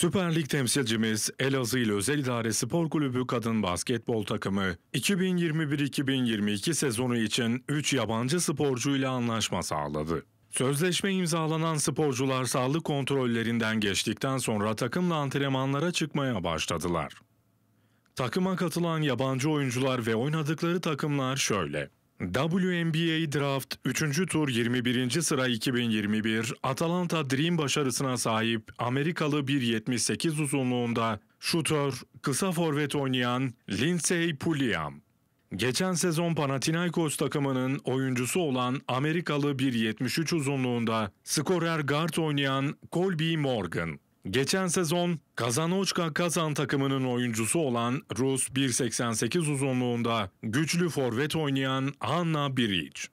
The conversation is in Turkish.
Süper Lig temsilcimiz Elazığ İl Özel İdare Spor Kulübü kadın basketbol takımı 2021-2022 sezonu için 3 yabancı sporcuyla anlaşma sağladı. Sözleşme imzalanan sporcular sağlık kontrollerinden geçtikten sonra takımla antrenmanlara çıkmaya başladılar. Takıma katılan yabancı oyuncular ve oynadıkları takımlar şöyle. WNBA Draft 3. tur 21. sıra 2021 Atalanta Dream başarısına sahip Amerikalı 1.78 uzunluğunda şutör, kısa forvet oynayan Lindsey Pulliam. Geçen sezon Panathinaikos takımının oyuncusu olan Amerikalı 1.73 uzunluğunda skorer guard oynayan Colby Morgan. Geçen sezon Kazanoçka Kazan takımının oyuncusu olan Rus 1.88 uzunluğunda güçlü forvet oynayan Anna Biric.